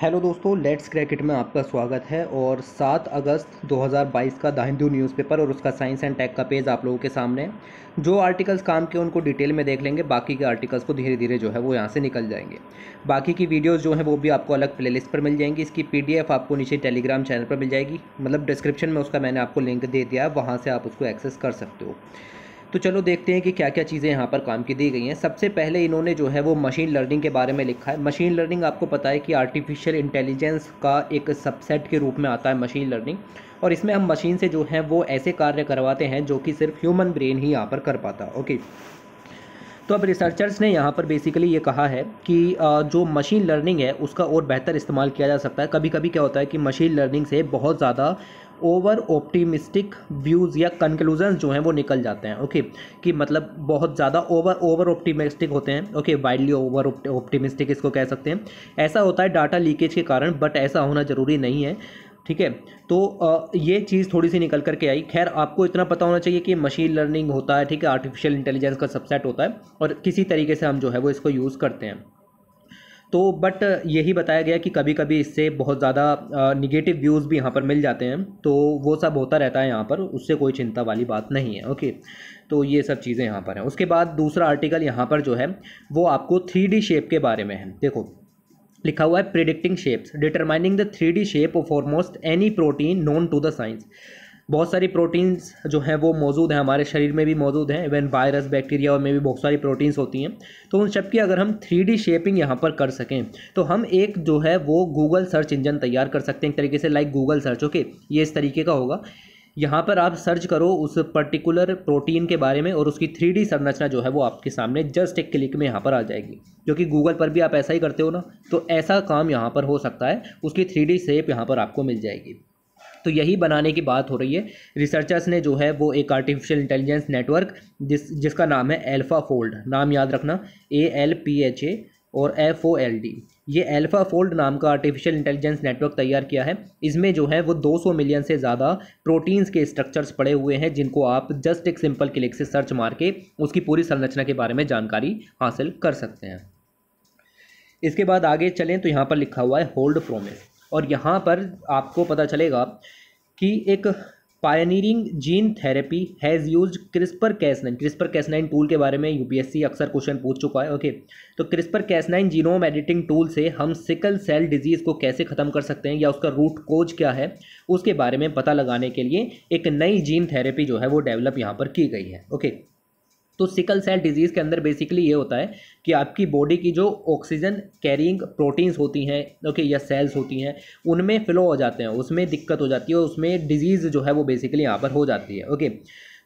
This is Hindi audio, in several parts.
हेलो दोस्तों लेट्स क्रिकेट में आपका स्वागत है और 7 अगस्त 2022 का द हिंदू न्यूज़पेपर और उसका साइंस एंड टेक का पेज आप लोगों के सामने जो आर्टिकल्स काम के उनको डिटेल में देख लेंगे बाकी के आर्टिकल्स को धीरे धीरे जो है वो यहाँ से निकल जाएंगे बाकी की वीडियोज़ जो है वो भी आपको अलग प्लेलिस्ट पर मिल जाएंगी इसकी पी आपको नीचे टेलीग्राम चैनल पर मिल जाएगी मतलब डिस्क्रिप्शन में उसका मैंने आपको लिंक दे दिया वहाँ से आप उसको एक्सेस कर सकते हो तो चलो देखते हैं कि क्या क्या चीज़ें यहाँ पर काम की दी गई हैं सबसे पहले इन्होंने जो है वो मशीन लर्निंग के बारे में लिखा है मशीन लर्निंग आपको पता है कि आर्टिफिशियल इंटेलिजेंस का एक सबसेट के रूप में आता है मशीन लर्निंग और इसमें हम मशीन से जो है वो ऐसे कार्य करवाते हैं जो कि सिर्फ ह्यूमन ब्रेन ही यहाँ पर कर पाता ओके तो अब रिसर्चर्स ने यहाँ पर बेसिकली ये कहा है कि जो मशीन लर्निंग है उसका और बेहतर इस्तेमाल किया जा सकता है कभी कभी क्या होता है कि मशीन लर्निंग से बहुत ज़्यादा ओवर ऑप्टिमिस्टिक व्यूज़ या कंक्लूजन जो हैं वो निकल जाते हैं ओके कि मतलब बहुत ज़्यादा ओवर ओवर ऑप्टिमिस्टिक होते हैं ओके वाइडली ओवर ऑप्टिमिस्टिक इसको कह सकते हैं ऐसा होता है डाटा लीकेज के कारण बट ऐसा होना ज़रूरी नहीं है ठीक है तो ये चीज़ थोड़ी सी निकल करके आई खैर आपको इतना पता होना चाहिए कि मशीन लर्निंग होता है ठीक है आर्टिफिशियल इंटेलिजेंस का सबसेट होता है और किसी तरीके से हम जो है वो इसको यूज़ करते हैं तो बट यही बताया गया कि कभी कभी इससे बहुत ज़्यादा निगेटिव व्यूज़ भी यहाँ पर मिल जाते हैं तो वो सब होता रहता है यहाँ पर उससे कोई चिंता वाली बात नहीं है ओके तो ये सब चीज़ें यहाँ पर हैं उसके बाद दूसरा आर्टिकल यहाँ पर जो है वो आपको थ्री शेप के बारे में है देखो लिखा हुआ है predicting shapes determining the three D shape of almost any protein known to the science बहुत सारी प्रोटीन्स जो हैं वो मौजूद हैं हमारे शरीर में भी मौजूद हैं इवन वायरस बैक्टीरिया और में भी बहुत सारी प्रोटीन्स होती हैं तो उन सब की अगर हम थ्री डी शेपिंग यहाँ पर कर सकें तो हम एक जो है वो गूगल सर्च इंजन तैयार कर सकते हैं एक तरीके से लाइक गूगल सर्च ओके ये इस तरीके का होगा यहाँ पर आप सर्च करो उस पर्टिकुलर प्रोटीन के बारे में और उसकी थ्री संरचना जो है वो आपके सामने जस्ट एक क्लिक में यहाँ पर आ जाएगी क्योंकि गूगल पर भी आप ऐसा ही करते हो ना तो ऐसा काम यहाँ पर हो सकता है उसकी थ्री डी सेप यहाँ पर आपको मिल जाएगी तो यही बनाने की बात हो रही है रिसर्चर्स ने जो है वो एक आर्टिफिशियल इंटेलिजेंस नेटवर्क जिस जिसका नाम है एल्फ़ा फोल्ड नाम याद रखना A L P H A और एफ ओ एल डी ये अल्फ़ा फोल्ड नाम का आर्टिफिशियल इंटेलिजेंस नेटवर्क तैयार किया है इसमें जो है वो 200 मिलियन से ज़्यादा प्रोटीन्स के स्ट्रक्चर्स पड़े हुए हैं जिनको आप जस्ट एक सिंपल क्लिक से सर्च मार के उसकी पूरी संरचना के बारे में जानकारी हासिल कर सकते हैं इसके बाद आगे चलें तो यहाँ पर लिखा हुआ है होल्ड प्रोमिस और यहाँ पर आपको पता चलेगा कि एक pioneering gene therapy has use CRISPR Cas nine CRISPR Cas nine tool के बारे में यूपीएससी अक्सर क्वेश्चन पूछ चुका है ओके तो CRISPR Cas nine genome editing tool से हम सिकल सेल डिजीज़ को कैसे ख़त्म कर सकते हैं या उसका रूट कोज क्या है उसके बारे में पता लगाने के लिए एक नई जीन थेरेपी जो है वो डेवलप यहाँ पर की गई है ओके तो सिकल सेल डिजीज़ के अंदर बेसिकली ये होता है कि आपकी बॉडी की जो ऑक्सीजन कैरिंग प्रोटीन्स होती हैं ओके या सेल्स होती हैं उनमें फ्लो हो जाते हैं उसमें दिक्कत हो जाती है और उसमें डिजीज़ जो है वो बेसिकली यहाँ पर हो जाती है ओके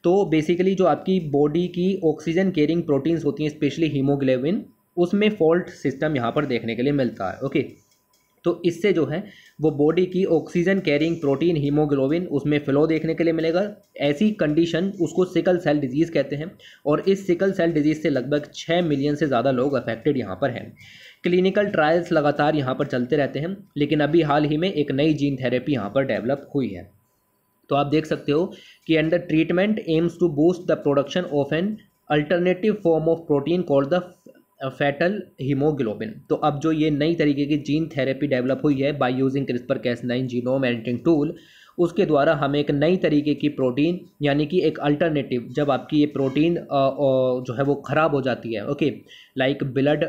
तो बेसिकली जो आपकी बॉडी की ऑक्सीजन केयरिंग प्रोटीन्स होती हैं स्पेशली हीमोग्लोबिन उसमें फॉल्ट सिस्टम यहाँ पर देखने के लिए मिलता है ओके तो इससे जो है वो बॉडी की ऑक्सीजन कैरिंग प्रोटीन हीमोग्लोबिन उसमें फ्लो देखने के लिए मिलेगा ऐसी कंडीशन उसको सिकल सेल डिजीज़ कहते हैं और इस सिकल सेल डिजीज़ से लगभग छः मिलियन से ज़्यादा लोग अफेक्टेड यहाँ पर हैं क्लिनिकल ट्रायल्स लगातार यहाँ पर चलते रहते हैं लेकिन अभी हाल ही में एक नई जीन थेरेपी यहाँ पर डेवलप हुई है तो आप देख सकते हो कि under treatment aims to boost the production of an alternative form of protein called the fetal haemoglobin तो अब जो ये नई तरीके की जीन थेरेपी डेवलप हुई है by using CRISPR Cas nine genome editing tool उसके द्वारा हम एक नई तरीके की प्रोटीन यानी कि एक अल्टरनेटिव जब आपकी ये प्रोटीन जो है वो ख़राब हो जाती है okay like blood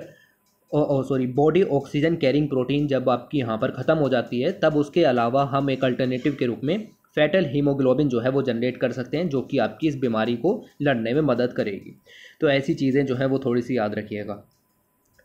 sorry body oxygen carrying protein जब आपकी यहाँ पर ख़त्म हो जाती है तब उसके अलावा हम एक अल्टरनेटिव के रूप में फैटल हीमोग्लोबिन जो है वो जनरेट कर सकते हैं जो कि आपकी इस बीमारी को लड़ने में मदद करेगी तो ऐसी चीज़ें जो है वो थोड़ी सी याद रखिएगा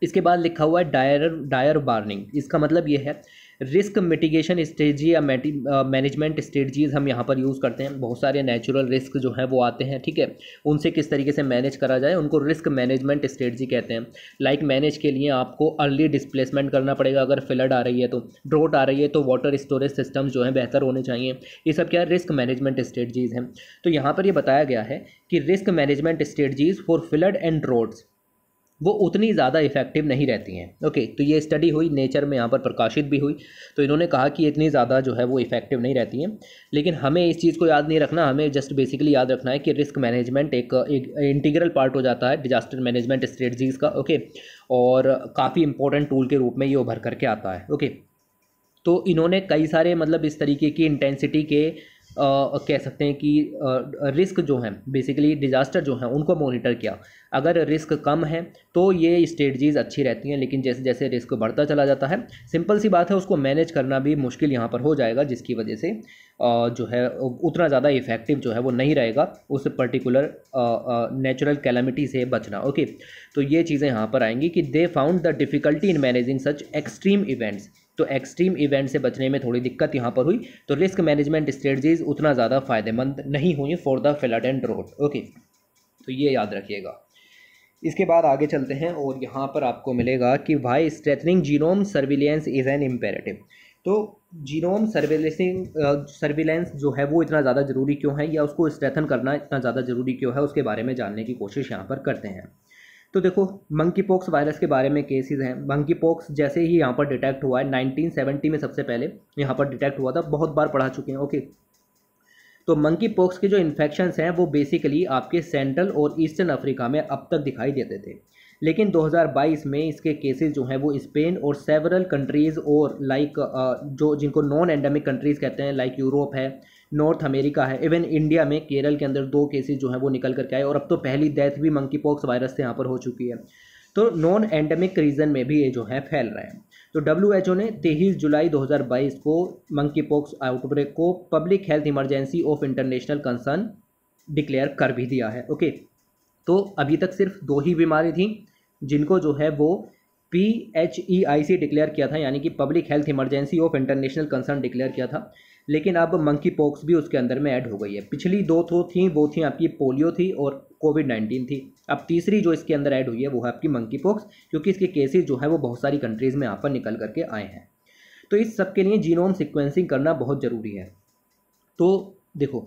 इसके बाद लिखा हुआ है डायर डायर वार्निंग इसका मतलब ये है रिस्क मिटिगेशन स्ट्रेटजी या मैनेजमेंट स्ट्रेटजीज uh, हम यहाँ पर यूज़ करते हैं बहुत सारे नेचुरल रिस्क जो हैं वो आते हैं ठीक है उनसे किस तरीके से मैनेज करा जाए उनको रिस्क मैनेजमेंट स्ट्रेटजी कहते हैं लाइक like मैनेज के लिए आपको अर्ली डिस्प्लेसमेंट करना पड़ेगा अगर फ्लड आ रही है तो ड्रोट आ रही है तो वाटर स्टोरेज सिस्टम जो है बेहतर होने चाहिए ये सब क्या रिस्क मैनेजमेंट स्ट्रेटजीज़ हैं तो यहाँ पर ये बताया गया है कि risk management strategies for flood and droughts वो उतनी ज़्यादा इफेक्टिव नहीं रहती हैं ओके तो ये स्टडी हुई नेचर में यहाँ पर प्रकाशित भी हुई तो इन्होंने कहा कि इतनी ज़्यादा जो है वो इफेक्टिव नहीं रहती हैं लेकिन हमें इस चीज़ को याद नहीं रखना हमें जस्ट बेसिकली याद रखना है कि रिस्क मैनेजमेंट एक, एक इंटीग्रल पार्ट हो जाता है डिजास्टर मैनेजमेंट स्ट्रेटजीज़ का ओके और काफ़ी इंपॉर्टेंट टूल के रूप में ये उभर करके आता है ओके तो इन्होंने कई सारे मतलब इस तरीके की इंटेंसिटी के कह सकते हैं कि रिस्क जो है बेसिकली डिज़ास्टर जो है उनको मॉनिटर किया अगर रिस्क कम है तो ये स्ट्रेटजीज़ अच्छी रहती हैं लेकिन जैसे जैसे रिस्क बढ़ता चला जाता है सिंपल सी बात है उसको मैनेज करना भी मुश्किल यहाँ पर हो जाएगा जिसकी वजह से जो है उतना ज़्यादा इफेक्टिव जो है वो नहीं रहेगा उस पर्टिकुलर नेचुरल कैलमिटी से बचना ओके तो ये चीज़ें यहाँ पर आएंगी कि they found the difficulty in managing such extreme events तो एक्सट्रीम इवेंट से बचने में थोड़ी दिक्कत यहाँ पर हुई तो रिस्क मैनेजमेंट स्ट्रेटजीज उतना ज़्यादा फायदेमंद नहीं हुई for the end road okay तो ये याद रखिएगा इसके बाद आगे चलते हैं और यहाँ पर आपको मिलेगा कि भाई strengthening genome surveillance is an imperative तो जीनोम सर्विलेंसिंग सर्विलेंस जो है वो इतना ज़्यादा ज़रूरी क्यों है या उसको स्ट्रेथन करना इतना ज़्यादा ज़रूरी क्यों है उसके बारे में जानने की कोशिश यहाँ पर करते हैं तो देखो मंकी पॉक्स वायरस के बारे में केसेस हैं मंकी पॉक्स जैसे ही यहाँ पर डिटेक्ट हुआ है 1970 में सबसे पहले यहाँ पर डिटेक्ट हुआ था बहुत बार पढ़ा चुके हैं ओके तो मंकी पॉक्स के जो इन्फेक्शन हैं वो बेसिकली आपके सेंट्रल और ईस्टर्न अफ्रीका में अब तक दिखाई देते थे लेकिन 2022 में इसके केसेस जो हैं वो स्पेन और सेवरल कंट्रीज़ और लाइक जो जिनको नॉन एंडेमिक कंट्रीज़ कहते हैं लाइक like यूरोप है नॉर्थ अमेरिका है इवन इंडिया में केरल के अंदर दो केसेज जो हैं वो निकल करके आए और अब तो पहली डेथ भी मंकी पॉक्स वायरस से यहाँ पर हो चुकी है तो नॉन एंडेमिक रीजन में भी ये जो है फैल रहे हैं तो डब्ल्यू एच ओ ने तेईस जुलाई दो हज़ार बाईस को मंकी पॉक्स आउटब्रेक को public health emergency of international concern declare कर भी दिया है ओके तो अभी तक सिर्फ दो ही बीमारी थी जिनको जो है वो P H E I C declare किया था यानी कि public health emergency of international concern declare किया था लेकिन अब मंकी पॉक्स भी उसके अंदर में ऐड हो गई है पिछली दो तो थी वो थी आपकी पोलियो थी और कोविड नाइन्टीन थी अब तीसरी जो इसके अंदर ऐड हुई है वो है आपकी मंकी पॉक्स क्योंकि इसके केसेज जो है वो बहुत सारी कंट्रीज़ में यहाँ पर निकल करके आए हैं तो इस सब के लिए जीनोम सिक्वेंसिंग करना बहुत ज़रूरी है तो देखो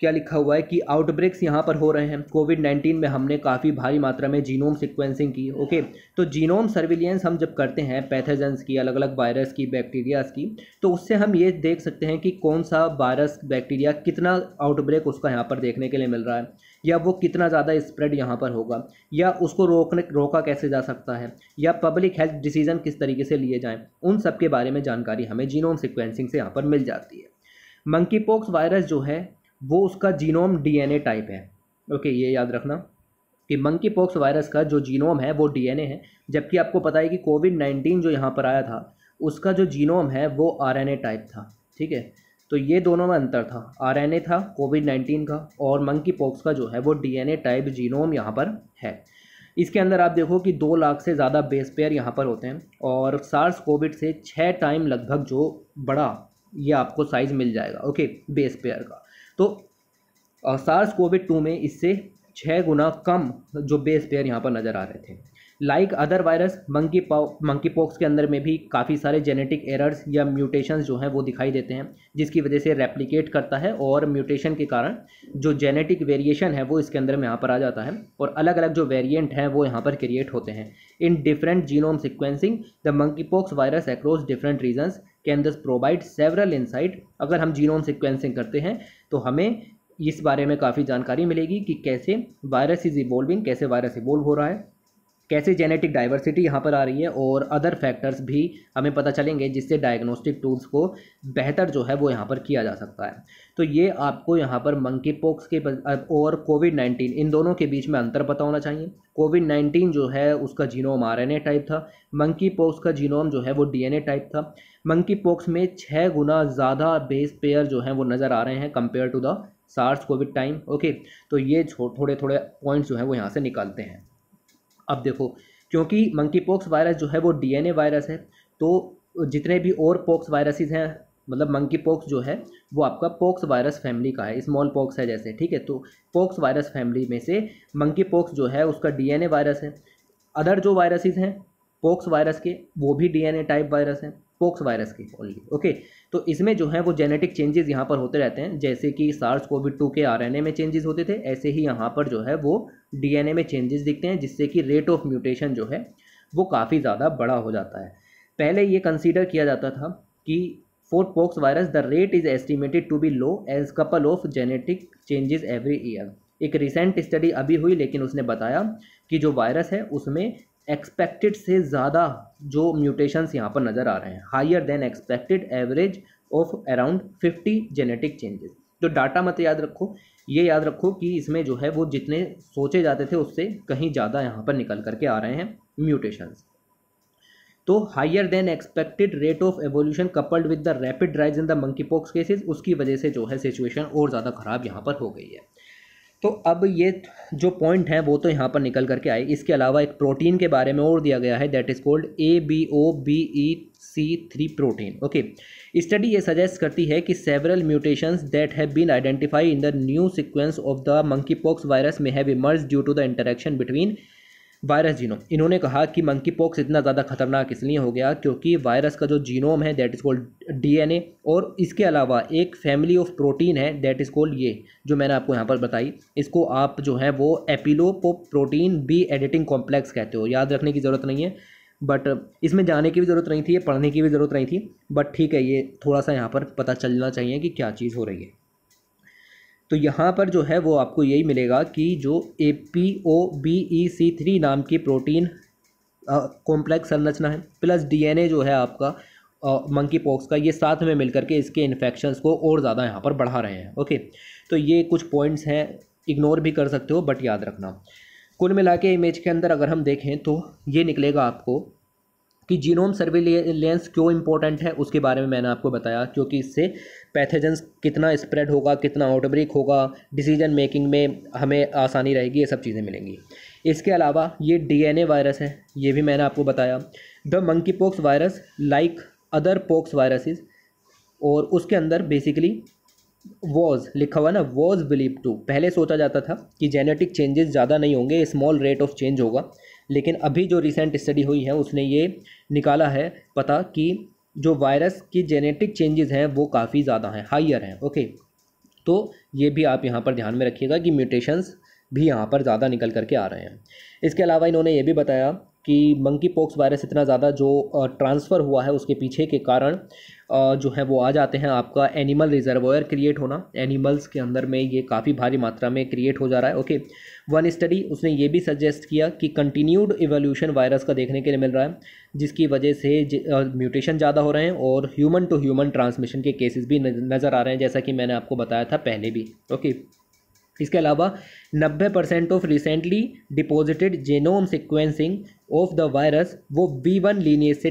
क्या लिखा हुआ है कि आउटब्रेक्स यहाँ पर हो रहे हैं कोविड नाइन्टीन में हमने काफ़ी भारी मात्रा में जीनोम सिक्वेंसिंग की ओके तो जीनोम सर्विलियंस हम जब करते हैं पैथेजेंस की अलग अलग वायरस की बैक्टीरियाज की तो उससे हम ये देख सकते हैं कि कौन सा वायरस बैक्टीरिया कितना आउटब्रेक उसका यहाँ पर देखने के लिए मिल रहा है या वो कितना ज़्यादा स्प्रेड यहाँ पर होगा या उसको रोकने रोका कैसे जा सकता है या पब्लिक हेल्थ डिसीजन किस तरीके से लिए जाएँ उन सब के बारे में जानकारी हमें जीनोम सिक्वेंसिंग से यहाँ पर मिल जाती है मंकी पॉक्स वायरस जो है वो उसका जीनोम डीएनए टाइप है ओके ये याद रखना कि मंकी पॉक्स वायरस का जो जीनोम है वो डीएनए है जबकि आपको पता है कि कोविड नाइन्टीन जो यहाँ पर आया था उसका जो जीनोम है वो आरएनए टाइप था ठीक है तो ये दोनों में अंतर था आरएनए था कोविड नाइन्टीन का और मंकी पॉक्स का जो है वो डीएनए टाइप जीनोम यहाँ पर है इसके अंदर आप देखो कि दो लाख से ज़्यादा बेस पेयर यहाँ पर होते हैं और सार्स कोविड से छः टाइम लगभग जो बड़ा ये आपको साइज़ मिल जाएगा ओके बेस पेयर का तो सार्स कोविड टू में इससे छः गुना कम जो बेस पेयर यहाँ पर नज़र आ रहे थे like other virus monkey monkey pox के अंदर में भी काफ़ी सारे जेनेटिक एरर्स या म्यूटेशंस जो हैं वो दिखाई देते हैं जिसकी वजह से रेप्लिकेट करता है और म्यूटेशन के कारण जो जेनेटिक वेरिएशन है वो इसके अंदर में यहाँ पर आ जाता है और अलग अलग जो वेरिएंट हैं वो यहाँ पर क्रिएट होते हैं in different genome sequencing the monkey pox virus across different regions can this provide several insight अगर हम जीनोम सिक्वेंसिंग करते हैं तो हमें इस बारे में काफ़ी जानकारी मिलेगी कि कैसे वायरस इज़ इवोल्विंग कैसे वायरस इवोल्व हो रहा है कैसे जेनेटिक डाइवर्सिटी यहाँ पर आ रही है और अदर फैक्टर्स भी हमें पता चलेंगे जिससे डायग्नोस्टिक टूल्स को बेहतर जो है वो यहाँ पर किया जा सकता है तो ये आपको यहाँ पर मंकी पॉक्स के और कोविड नाइन्टीन इन दोनों के बीच में अंतर पता होना चाहिए कोविड नाइन्टीन जो है उसका जीनोम आर टाइप था मंकी पॉक्स का जीनोम जो है वो डी टाइप था मंकी पॉक्स में छः गुना ज़्यादा बेस पेयर जो हैं वो नज़र आ रहे हैं compare to the SARS COVID time okay तो ये थोड़े थोड़े पॉइंट्स जो हैं वो यहाँ से निकालते हैं अब देखो क्योंकि मंकी पॉक्स वायरस जो है वो डीएनए वायरस है तो जितने भी और पॉक्स वायरसेस हैं मतलब मंकी पॉक्स जो है वो आपका पॉक्स वायरस फैमिली का है स्मॉल पॉक्स है जैसे ठीक है तो पॉक्स वायरस फैमिली में से मंकी पॉक्स जो है उसका डीएनए वायरस है अदर जो वायरसेस हैं पॉक्स वायरस के वो भी डीएनए टाइप वायरस हैं पोक्स वायरस की ओनली ओके तो इसमें जो है वो जेनेटिक चेंजेस यहाँ पर होते रहते हैं जैसे कि सार्स कोविड टू के आरएनए में चेंजेस होते थे ऐसे ही यहाँ पर जो है वो डीएनए में चेंजेस दिखते हैं जिससे कि रेट ऑफ म्यूटेशन जो है वो काफ़ी ज़्यादा बड़ा हो जाता है पहले ये कंसिडर किया जाता था कि pox virus the rate is estimated to be low as couple of genetic changes every year एक रिसेंट स्टडी अभी हुई लेकिन उसने बताया कि जो वायरस है उसमें एक्सपेक्टेड से ज़्यादा जो म्यूटेशंस यहाँ पर नज़र आ रहे हैं higher than expected average of around fifty genetic changes जो डाटा मत याद रखो ये याद रखो कि इसमें जो है वो जितने सोचे जाते थे उससे कहीं ज़्यादा यहाँ पर निकल करके आ रहे हैं म्यूटेशंस तो higher than expected rate of evolution coupled with the rapid rise in the monkey pox cases उसकी वजह से जो है सिचुएशन और ज़्यादा ख़राब यहाँ पर हो गई है तो अब ये जो पॉइंट हैं वो तो यहाँ पर निकल करके आए इसके अलावा एक प्रोटीन के बारे में और दिया गया है that is called A B O B E C three protein okay study ये सजेस्ट करती है कि several mutations that have been identify in the new sequence of the monkey pox virus में have emerge due to the interaction between virus genome इन्होंने कहा कि मंकी पॉक्स इतना ज़्यादा खतरनाक इसलिए हो गया क्योंकि वायरस का जो जीनोम है दैट इज़ कॉल्ड डीएनए और इसके अलावा एक फैमिली ऑफ प्रोटीन है दैट इज़ कॉल्ड ये जो मैंने आपको यहाँ पर बताई इसको आप जो है वो apolipo protein B editing complex कहते हो याद रखने की ज़रूरत नहीं है बट इसमें जाने की भी ज़रूरत नहीं थी पढ़ने की भी ज़रूरत नहीं थी बट ठीक है ये थोड़ा सा यहाँ पर पता चलना चाहिए कि क्या चीज़ हो रही है तो यहाँ पर जो है वो आपको यही मिलेगा कि जो A P O B E C three नाम की प्रोटीन कॉम्प्लेक्स संरचना है प्लस डीएनए जो है आपका मंकी पॉक्स का ये साथ में मिलकर के इसके इन्फेक्शंस को और ज़्यादा यहाँ पर बढ़ा रहे हैं ओके तो ये कुछ पॉइंट्स हैं इग्नोर भी कर सकते हो बट याद रखना कुल मिला के इमेज के अंदर अगर हम देखें तो ये निकलेगा आपको कि जीनोम सर्विलेंस क्यों इम्पोर्टेंट है उसके बारे में मैंने आपको बताया क्योंकि इससे पैथेजेंस कितना स्प्रेड होगा कितना आउटब्रेक होगा डिसीजन मेकिंग में हमें आसानी रहेगी ये सब चीज़ें मिलेंगी इसके अलावा ये डीएनए वायरस है ये भी मैंने आपको बताया the monkey pox virus like other pox viruses और उसके अंदर बेसिकली वॉज लिखा हुआ ना वॉज बिलीव टू पहले सोचा जाता था कि जेनेटिक चेंजेस ज़्यादा नहीं होंगे स्मॉल रेट ऑफ चेंज होगा लेकिन अभी जो रिसेंट स्टडी हुई है उसने ये निकाला है पता कि जो वायरस की जेनेटिक चेंजेस हैं वो काफ़ी ज़्यादा हैं हाइयर हैं ओके तो ये भी आप यहाँ पर ध्यान में रखिएगा कि म्यूटेशंस भी यहाँ पर ज़्यादा निकल करके आ रहे हैं इसके अलावा इन्होंने ये भी बताया कि मंकी पॉक्स वायरस इतना ज़्यादा जो ट्रांसफ़र हुआ है उसके पीछे के कारण जो है वो आ जाते हैं आपका एनिमल रिजर्वायर क्रिएट होना एनिमल्स के अंदर में ये काफ़ी भारी मात्रा में क्रिएट हो जा रहा है ओके वन स्टडी उसने ये भी सजेस्ट किया कि कंटिन्यूड एवोल्यूशन वायरस का देखने के लिए मिल रहा है जिसकी वजह से म्यूटेशन ज़्यादा हो रहे हैं और ह्यूमन टू ह्यूमन ट्रांसमिशन के केसेस भी नज़र आ रहे हैं जैसा कि मैंने आपको बताया था पहले भी ओके इसके अलावा 90 percent of recently deposited genome sequencing of the virus वो बी वन लीनियज से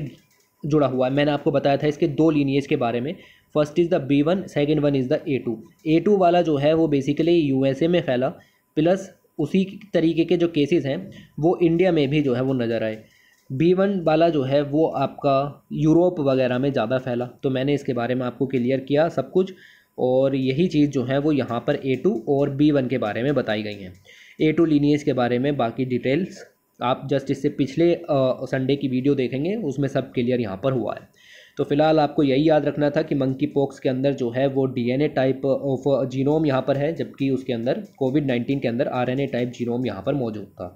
जुड़ा हुआ है मैंने आपको बताया था इसके दो लीनियज के बारे में first is the B one second one is the A two A two वाला जो है वो बेसिकली यू में फैला प्लस उसी तरीके के जो केसेस हैं वो इंडिया में भी जो है वो नज़र आए बी वन वाला जो है वो आपका यूरोप वगैरह में ज़्यादा फैला तो मैंने इसके बारे में आपको क्लियर किया सब कुछ और यही चीज़ जो है वो यहाँ पर ए टू और बी वन के बारे में बताई गई हैं ए टू लीनियज के बारे में बाकी डिटेल्स आप जस्ट इससे पिछले संडे की वीडियो देखेंगे उसमें सब क्लियर यहाँ पर हुआ है तो फिलहाल आपको यही याद रखना था कि मंकी पॉक्स के अंदर जो है वो डीएनए टाइप ऑफ जीनोम यहाँ पर है जबकि उसके अंदर कोविड नाइन्टीन के अंदर आरएनए टाइप जीनोम यहाँ पर मौजूद था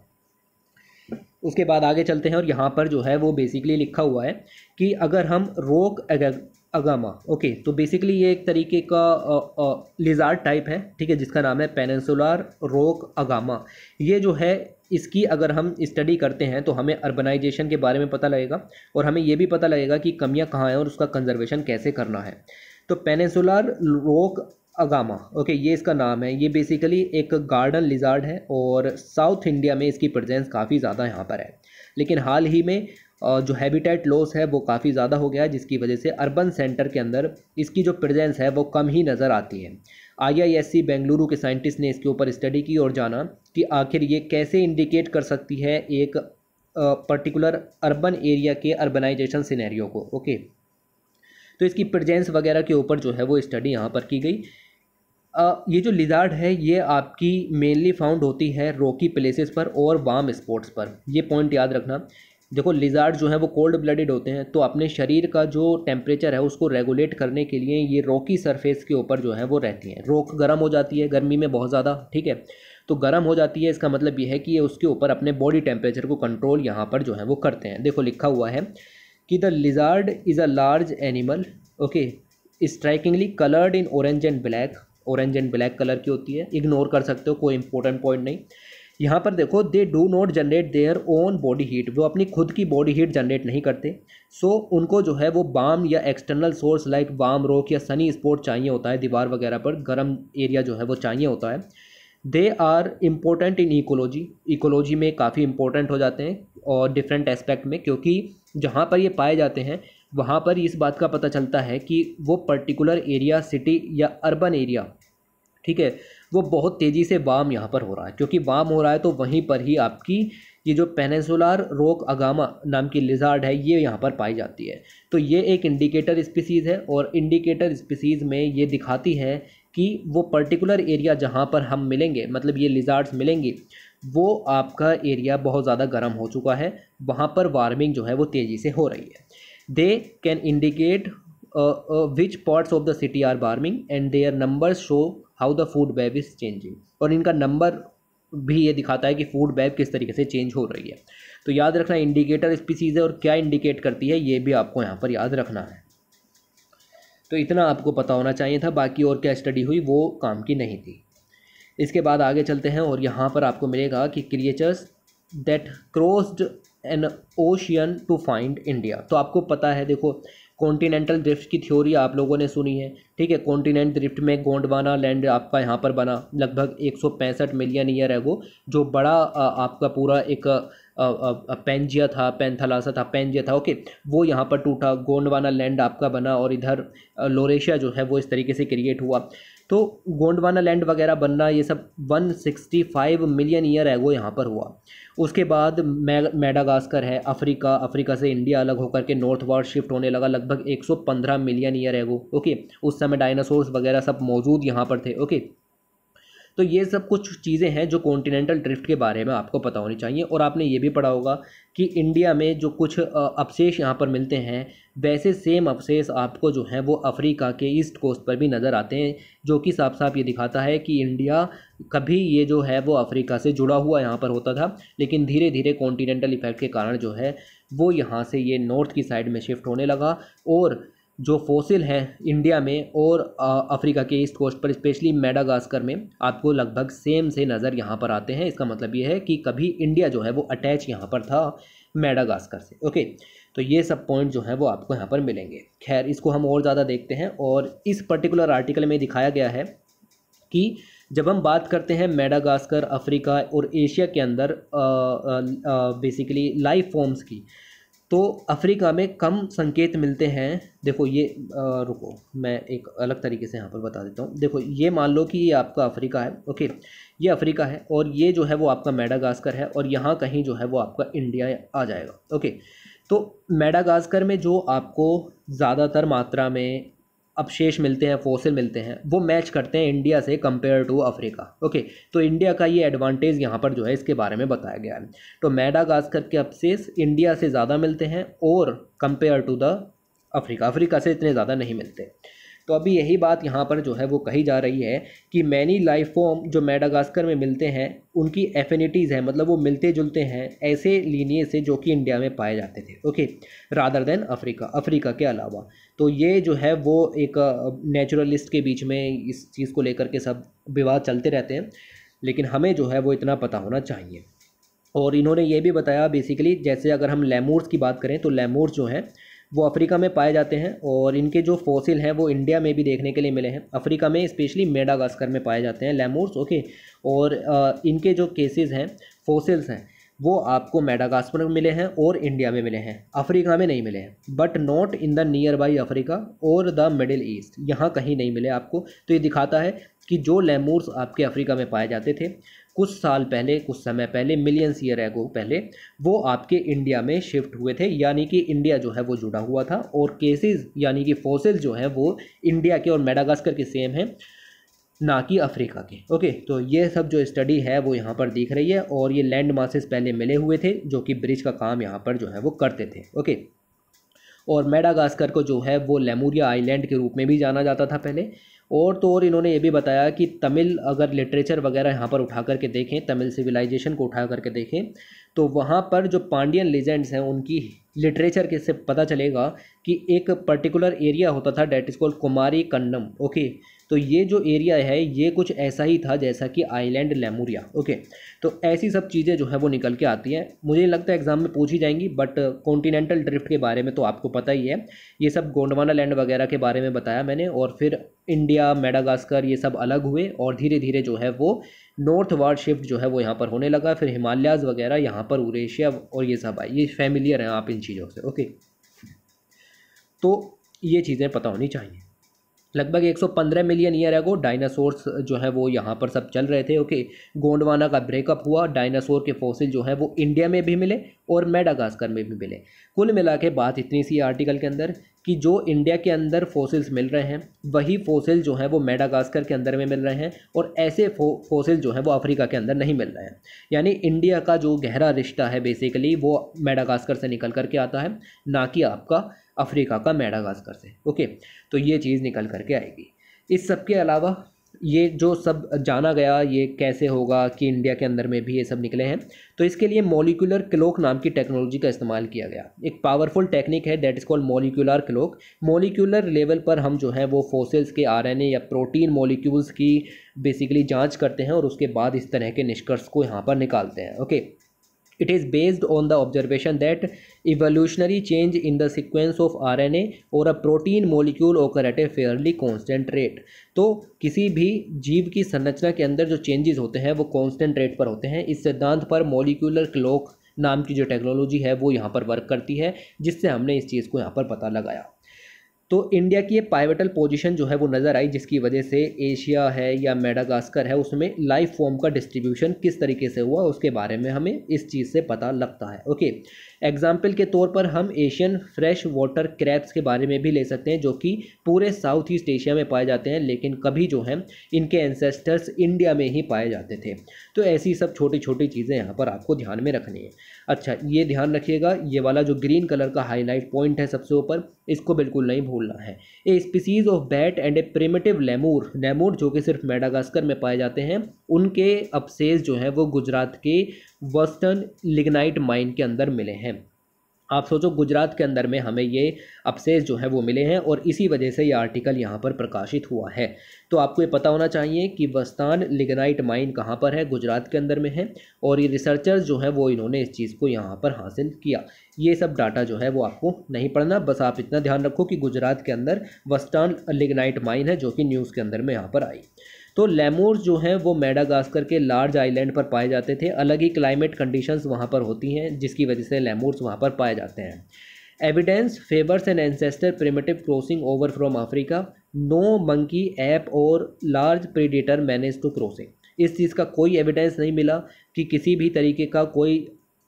उसके बाद आगे चलते हैं और यहाँ पर जो है वो बेसिकली लिखा हुआ है कि अगर हम रोग अगामा ओके तो बेसिकली ये एक तरीके का लिजार्ड टाइप है ठीक है जिसका नाम है पेनसुलर रोक अगामा ये जो है इसकी अगर हम स्टडी करते हैं तो हमें अर्बनाइजेशन के बारे में पता लगेगा और हमें यह भी पता लगेगा कि कमियाँ कहाँ हैं और उसका कंजर्वेशन कैसे करना है तो पेनेसुलर रोक अगामा ओके ये इसका नाम है ये बेसिकली एक गार्डन लिजार्ड है और साउथ इंडिया में इसकी प्रजेंस काफ़ी ज़्यादा यहाँ पर है लेकिन हाल ही में जो हैबिटेट लॉस है वो काफ़ी ज़्यादा हो गया है जिसकी वजह से अर्बन सेंटर के अंदर इसकी जो प्रजेंस है वो कम ही नज़र आती है आईआईएससी बेंगलुरु के साइंटिस्ट ने इसके ऊपर स्टडी की और जाना कि आखिर ये कैसे इंडिकेट कर सकती है एक पर्टिकुलर अर्बन एरिया के अर्बनाइजेशन सिनेरियो को ओके तो इसकी प्रजेंस वगैरह के ऊपर जो है वो स्टडी यहाँ पर की गई आ, ये जो लिजार्ड है ये आपकी मेनली फाउंड होती है रॉकी प्लेसेस पर और वाम स्पोर्ट्स पर ये पॉइंट याद रखना देखो लिजार्ड जो है वो कोल्ड ब्लडेड होते हैं तो अपने शरीर का जो टेम्परेचर है उसको रेगुलेट करने के लिए ये रोकी सरफेस के ऊपर जो है वो रहती हैं रोक गर्म हो जाती है गर्मी में बहुत ज़्यादा ठीक है तो गर्म हो जाती है इसका मतलब ये है कि ये उसके ऊपर अपने बॉडी टेम्परेचर को कंट्रोल यहाँ पर जो है वो करते हैं देखो लिखा हुआ है कि the lizard is a large animal okay strikingly coloured in orange and black orange and black colour की होती है इग्नोर कर सकते हो कोई इंपॉर्टेंट पॉइंट नहीं यहाँ पर देखो they do not generate their own body heat वो अपनी खुद की बॉडी हीट जनरेट नहीं करते सो so, उनको जो है वो बाम या एक्सटर्नल सोर्स लाइक वाम रोक या सनी स्पॉट चाहिए होता है दीवार वगैरह पर गर्म एरिया जो है वो चाहिए होता है they are important in ecology ecology में काफ़ी इम्पोर्टेंट हो जाते हैं और डिफरेंट एस्पेक्ट में क्योंकि जहाँ पर ये पाए जाते हैं वहाँ पर इस बात का पता चलता है कि वो पर्टिकुलर एरिया सिटी या अर्बन एरिया ठीक है वो बहुत तेज़ी से वाम यहाँ पर हो रहा है क्योंकि वाम हो रहा है तो वहीं पर ही आपकी ये जो पेनेसोलार रोक अगामा नाम की लिजार्ड है ये यहाँ पर पाई जाती है तो ये एक इंडिकेटर स्पीसीज़ है और इंडिकेटर स्पीसीज़ में ये दिखाती है कि वो पर्टिकुलर एरिया जहाँ पर हम मिलेंगे मतलब ये लिजार्ड्स मिलेंगी वो आपका एरिया बहुत ज़्यादा गर्म हो चुका है वहाँ पर वार्मिंग जो है वो तेज़ी से हो रही है they can indicate which parts of the city are warming and their numbers show how the food web is changing और इनका नंबर भी ये दिखाता है कि फूड वेब किस तरीके से चेंज हो रही है तो याद रखना इंडिकेटर स्पीसीज है और क्या इंडिकेट करती है ये भी आपको यहाँ पर याद रखना है तो इतना आपको पता होना चाहिए था बाकी और क्या स्टडी हुई वो काम की नहीं थी इसके बाद आगे चलते हैं और यहाँ पर आपको मिलेगा कि creatures that crossed an ocean to find India तो आपको पता है देखो कॉन्टीनेंटल ड्रिफ्ट की थ्योरी आप लोगों ने सुनी है ठीक है कॉन्टीनेंट ड्रिफ्ट में गोंडवाना लैंड आपका यहाँ पर बना लगभग एक मिलियन ईयर है वो जो बड़ा आपका पूरा एक पेंजिया था पेंथलासा था पेंजिया था ओके वो यहाँ पर टूटा गोंडवाना लैंड आपका बना और इधर लोरेशिया जो है वो इस तरीके से क्रिएट हुआ तो गोंडवाना लैंड वगैरह बनना ये सब 165 मिलियन ईयर है वो यहाँ पर हुआ उसके बाद मेडागास्कर है अफ्रीका अफ्रीका से इंडिया अलग होकर के नॉर्थ वार्ड शिफ्ट होने लगा लगभग 115 मिलियन ईयर है वो ओके उस समय डायनासोर्स वगैरह सब मौजूद यहाँ पर थे ओके तो ये सब कुछ चीज़ें हैं जो कॉन्टिनेंटल ड्रिफ्ट के बारे में आपको पता होनी चाहिए और आपने ये भी पढ़ा होगा कि इंडिया में जो कुछ अवशेष यहाँ पर मिलते हैं वैसे सेम अवशेष आपको जो हैं वो अफ्रीका के ईस्ट कोस्ट पर भी नज़र आते हैं जो कि साफ साफ ये दिखाता है कि इंडिया कभी ये जो है वो अफ्रीका से जुड़ा हुआ यहाँ पर होता था लेकिन धीरे धीरे कॉन्टीनेंटल इफेक्ट के कारण जो है वो यहाँ से ये नॉर्थ की साइड में शिफ्ट होने लगा और जो फोसिल हैं इंडिया में और अफ्रीका के ईस्ट कोस्ट पर स्पेशली मेडागास्कर में आपको लगभग सेम से नज़र यहाँ पर आते हैं इसका मतलब ये है कि कभी इंडिया जो है वो अटैच यहाँ पर था मेडागास्कर से ओके तो ये सब पॉइंट जो है वो आपको यहाँ पर मिलेंगे खैर इसको हम और ज़्यादा देखते हैं और इस पर्टिकुलर आर्टिकल में दिखाया गया है कि जब हम बात करते हैं मेडागास्कर अफ्रीका और एशिया के अंदर uh, uh, uh, basically life forms की तो अफ्रीका में कम संकेत मिलते हैं देखो ये आ, रुको मैं एक अलग तरीके से यहाँ पर बता देता हूँ देखो ये मान लो कि ये आपका अफ्रीका है ओके ये अफ्रीका है और ये जो है वो आपका मेडागास्कर है और यहाँ कहीं जो है वो आपका इंडिया आ जाएगा ओके तो मेडागास्कर में जो आपको ज़्यादातर मात्रा में अपशेष मिलते हैं फोसिल मिलते हैं वो मैच करते हैं इंडिया से कंपेयर टू अफ्रीका ओके तो इंडिया का ये एडवांटेज यहाँ पर जो है इसके बारे में बताया गया है तो मैडागास्कर के अपशेष इंडिया से ज़्यादा मिलते हैं और compare to the Africa Africa से इतने ज़्यादा नहीं मिलते तो अभी यही बात यहाँ पर जो है वो कही जा रही है कि मैनी लाइफ फॉर्म जो मेडागास्कर में मिलते हैं उनकी एफिनिटीज़ हैं मतलब वो मिलते जुलते हैं ऐसे लीनिए से जो कि इंडिया में पाए जाते थे okay rather than Africa Africa के अलावा तो ये जो है वो एक नेचुरलिस्ट के बीच में इस चीज़ को लेकर के सब विवाद चलते रहते हैं लेकिन हमें जो है वो इतना पता होना चाहिए और इन्होंने ये भी बताया बेसिकली जैसे अगर हम लेमोर्स की बात करें तो लेमोर्स जो हैं वो अफ्रीका में पाए जाते हैं और इनके जो फॉसिल हैं वो इंडिया में भी देखने के लिए मिले हैं अफ्रीका में स्पेशली मेडागास्कर में पाए जाते हैं लेमोर्स ओके और आ, इनके जो केसेस हैं फॉसिल्स हैं वो आपको मेडागास्कर में मिले हैं और इंडिया में मिले हैं अफ्रीका में नहीं मिले हैं but not in the nearby Africa और द मिडिल ईस्ट यहाँ कहीं नहीं मिले आपको तो ये दिखाता है कि जो लेमूर्स आपके अफ्रीका में पाए जाते थे कुछ साल पहले कुछ समय पहले मिलियंस ईयर एगो पहले वो आपके इंडिया में शिफ्ट हुए थे यानी कि इंडिया जो है वो जुड़ा हुआ था और केसेस यानी कि फोसिल जो हैं वो इंडिया के और मेडागास्कर के सेम हैं ना कि अफ्रीका के ओके तो ये सब जो स्टडी है वो यहाँ पर दिख रही है और ये लैंड मासेस पहले मिले हुए थे जो कि ब्रिज का काम यहाँ पर जो है वो करते थे ओके और मेडागास्कर को जो है वो लेमूरिया आइलैंड के रूप में भी जाना जाता था पहले और तो और इन्होंने ये भी बताया कि तमिल अगर लिटरेचर वगैरह यहाँ पर उठा करके देखें तमिल सिविलाइजेशन को उठा करके देखें तो वहाँ पर जो पांडियन लेजेंड्स हैं उनकी लिटरेचर के से पता चलेगा कि एक पर्टिकुलर एरिया होता था that is called Kumari Kandam okay तो ये जो एरिया है ये कुछ ऐसा ही था जैसा कि आइलैंड लेमोरिया ओके तो ऐसी सब चीज़ें जो है वो निकल के आती हैं मुझे लगता है एग्जाम में पूछी जाएंगी बट कॉन्टीनेंटल ड्रिफ्ट के बारे में तो आपको पता ही है ये सब गोंडवाना लैंड वगैरह के बारे में बताया मैंने और फिर इंडिया मेडागास्कर ये सब अलग हुए और धीरे धीरे जो है वो नॉर्थ वार्ड शिफ्ट जो है वो यहाँ पर होने लगा फिर हिमालयाज वगैरह यहाँ पर उरेशिया और ये सब आए ये फेमिलियर हैं आप इन चीज़ों से ओके तो ये चीज़ें पता होनी चाहिए लगभग 115 मिलियन ईयर है वो डायनासोर्स जो है वो यहाँ पर सब चल रहे थे ओके गोंडवाना का ब्रेकअप हुआ डायनासोर के फोसिल जो है वो इंडिया में भी मिले और मेडागास्कर में भी मिले कुल मिला के बात इतनी सी आर्टिकल के अंदर कि जो इंडिया के अंदर फोसिल्स मिल रहे हैं वही फोसिल जो है वो मेडागास्कर के अंदर में मिल रहे हैं और ऐसे फो फोसिल जो है वो अफ्रीका के अंदर नहीं मिल रहे हैं यानी इंडिया का जो गहरा रिश्ता है बेसिकली वो मेडागास्कर से निकल कर के आता है ना कि आपका अफ्रीका का मेडागास्कर से ओके तो ये चीज़ निकल करके आएगी इस सब के अलावा ये जो सब जाना गया ये कैसे होगा कि इंडिया के अंदर में भी ये सब निकले हैं तो इसके लिए मोलिकुलर क्लोक नाम की टेक्नोलॉजी का इस्तेमाल किया गया एक पावरफुल टेक्निक है that is called molecular clock molecular level पर हम जो है वो फोसिल्स के आरएनए या प्रोटीन मोलिक्यूल्स की बेसिकली जांच करते हैं और उसके बाद इस तरह के निष्कर्ष को यहाँ पर निकालते हैं okay it is based on the observation that evolutionary change in the sequence of R N A और uh protein molecule occur at a fairly constant rate तो किसी भी जीव की संरचना के अंदर जो चेंजेज़ होते हैं वो कॉन्स्टेंट रेट पर होते हैं इस सिद्धांत पर मोलिकुलर क्लोक नाम की जो टेक्नोलॉजी है वो यहाँ पर वर्क करती है जिससे हमने इस चीज़ को यहाँ पर पता लगाया तो इंडिया की ये पाइवेटल पोजीशन जो है वो नज़र आई जिसकी वजह से एशिया है या मेडागास्कर है उसमें लाइफ फॉर्म का डिस्ट्रीब्यूशन किस तरीके से हुआ उसके बारे में हमें इस चीज़ से पता लगता है ओके एग्जाम्पल के तौर पर हम एशियन फ्रेश वाटर क्रैप्स के बारे में भी ले सकते हैं जो कि पूरे साउथ ईस्ट एशिया में पाए जाते हैं लेकिन कभी जो है इनके एनसेस्टर्स इंडिया में ही पाए जाते थे तो ऐसी सब छोटी छोटी चीज़ें यहाँ पर आपको ध्यान में रखनी है अच्छा ये ध्यान रखिएगा ये वाला जो ग्रीन कलर का हाईलाइट पॉइंट है सबसे ऊपर इसको बिल्कुल नहीं भूलना है a species of bat and a primitive lemur lemur जो कि सिर्फ मेडागास्कर में पाए जाते हैं उनके अपसेज जो हैं वो गुजरात के वेस्टर्न लिग्नाइट माइन के अंदर मिले हैं आप सोचो गुजरात के अंदर में हमें ये अपसेस जो है वो मिले हैं और इसी वजह से ये आर्टिकल यहाँ पर प्रकाशित हुआ है तो आपको ये पता होना चाहिए कि वस्तान लिगनाइट माइन कहाँ पर है गुजरात के अंदर में है और ये रिसर्चर्स जो हैं वो इन्होंने इस चीज़ को यहाँ पर हासिल किया ये सब डाटा जो है वो आपको नहीं पढ़ना बस आप इतना ध्यान रखो कि गुजरात के अंदर वस्तान लिगनाइट माइन है जो कि न्यूज़ के अंदर में यहाँ पर आई तो लेमोर्स जो हैं वो मेडागास्कर के लार्ज आइलैंड पर पाए जाते थे अलग ही क्लाइमेट कंडीशंस वहाँ पर होती हैं जिसकी वजह से लेमोर्स वहाँ पर पाए जाते हैं evidence favours and ancestor primitive crossing over from Africa no monkey ape और large predator manage to crossing इस चीज़ का कोई एविडेंस नहीं मिला कि किसी भी तरीके का कोई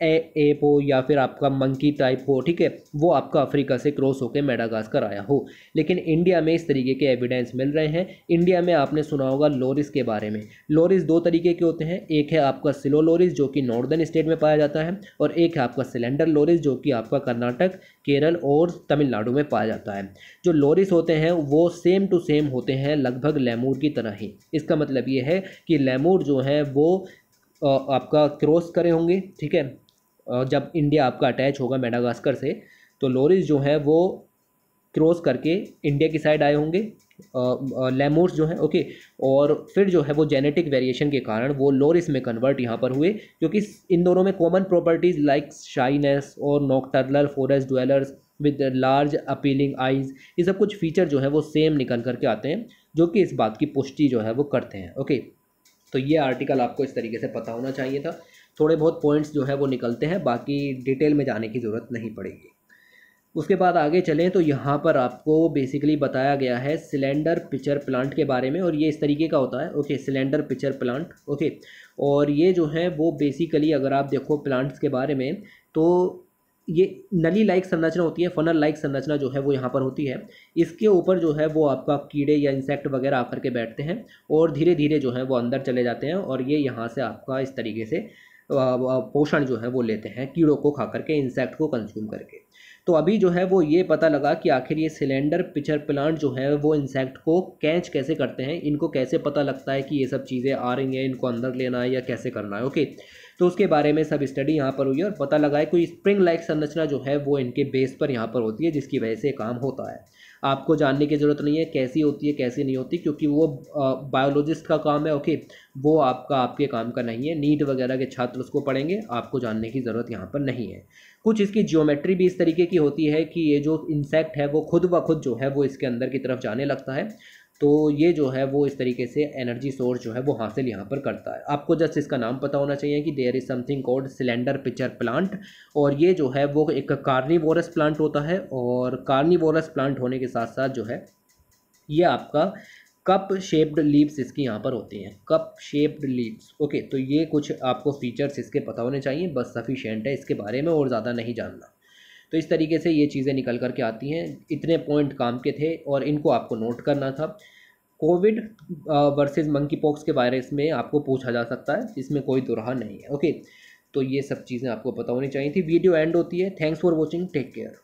ए एप हो या फिर आपका मंकी टाइप हो ठीक है वो आपका अफ्रीका से क्रॉस होकर मेडागास्कर आया हो लेकिन इंडिया में इस तरीके के एविडेंस मिल रहे हैं इंडिया में आपने सुना होगा लोरिस के बारे में लोरिस दो तरीके के होते हैं एक है आपका सिलो लोरिस जो कि नॉर्दर्न स्टेट में पाया जाता है और एक है आपका सिलेंडर लोरिस जो कि आपका कर्नाटक केरल और तमिलनाडु में पाया जाता है जो लोरिस होते हैं वो सेम टू सेम होते हैं लगभग लेमूर की तरह ही इसका मतलब ये है कि लेमूर जो है वो आपका क्रॉस करे होंगे ठीक है जब इंडिया आपका अटैच होगा मेडागास्कर से तो लोरिस जो है वो क्रॉस करके इंडिया की साइड आए होंगे लेमोर्स जो हैं ओके और फिर जो है वो जेनेटिक वेरिएशन के कारण वो लोरिस में कन्वर्ट यहाँ पर हुए क्योंकि इन दोनों में कॉमन प्रॉपर्टीज़ लाइक शाइनेस और nocturnal forest dwellers with large appealing eyes ये सब कुछ फीचर जो है वो सेम निकल करके आते हैं जो कि इस बात की पुष्टि जो है वो करते हैं ओके तो ये आर्टिकल आपको इस तरीके से पता होना चाहिए था थोड़े बहुत पॉइंट्स जो है वो निकलते हैं बाकी डिटेल में जाने की ज़रूरत नहीं पड़ेगी उसके बाद आगे चलें तो यहाँ पर आपको बेसिकली बताया गया है सिलेंडर पिचर प्लांट के बारे में और ये इस तरीके का होता है okay cylinder pitcher plant okay और ये जो है वो बेसिकली अगर आप देखो प्लांट्स के बारे में तो ये नली लाइक संरचना होती है फनल लाइक संरचना जो है वो यहाँ पर होती है इसके ऊपर जो है वो आपका कीड़े या इंसेक्ट वगैरह आकर के बैठते हैं और धीरे धीरे जो है वो अंदर चले जाते हैं और ये यहाँ से आपका इस तरीके से पोषण जो है वो लेते हैं कीड़ों को खा करके इंसेक्ट को कंज्यूम करके तो अभी जो है वो ये पता लगा कि आखिर ये सिलेंडर पिचर प्लांट जो है वो इंसेक्ट को कैच कैसे करते हैं इनको कैसे पता लगता है कि ये सब चीज़ें आ रही हैं इनको अंदर लेना है या कैसे करना है ओके तो उसके बारे में सब स्टडी यहाँ पर हुई और पता लगा है कोई स्प्रिंग लाइक संरचना जो है वो इनके बेस पर यहाँ पर होती है जिसकी वजह से काम होता है आपको जानने की ज़रूरत नहीं है कैसी होती है कैसी नहीं होती क्योंकि वो बायोलॉजिस्ट का काम है ओके वो आपका आपके काम का नहीं है नीट वगैरह के छात्र उसको पढ़ेंगे आपको जानने की ज़रूरत यहाँ पर नहीं है कुछ इसकी जियोमेट्री भी इस तरीके की होती है कि ये जो इंसेक्ट है वो खुद ब खुद जो है वो इसके अंदर की तरफ जाने लगता है तो ये जो है वो इस तरीके से एनर्जी सोर्स जो है वो हासिल यहाँ पर करता है आपको जस्ट इसका नाम पता होना चाहिए कि there is something called cylinder pitcher plant और ये जो है वो एक कार्निवोरस प्लांट होता है और कार्निवोरस प्लांट होने के साथ साथ जो है ये आपका कप शेप्ड लीव्स इसकी यहाँ पर होती हैं कप शेप्ड लीव्स ओके तो ये कुछ आपको फीचर्स इसके पता होने चाहिए बस सफिशेंट है इसके बारे में और ज़्यादा नहीं जानना तो इस तरीके से ये चीज़ें निकल कर के आती हैं इतने पॉइंट काम के थे और इनको आपको नोट करना था कोविड वर्सेस मंकी पॉक्स के वायरस में आपको पूछा जा सकता है इसमें कोई दुराहा नहीं है ओके तो ये सब चीज़ें आपको पता होनी चाहिए थी वीडियो एंड होती है thanks for watching take care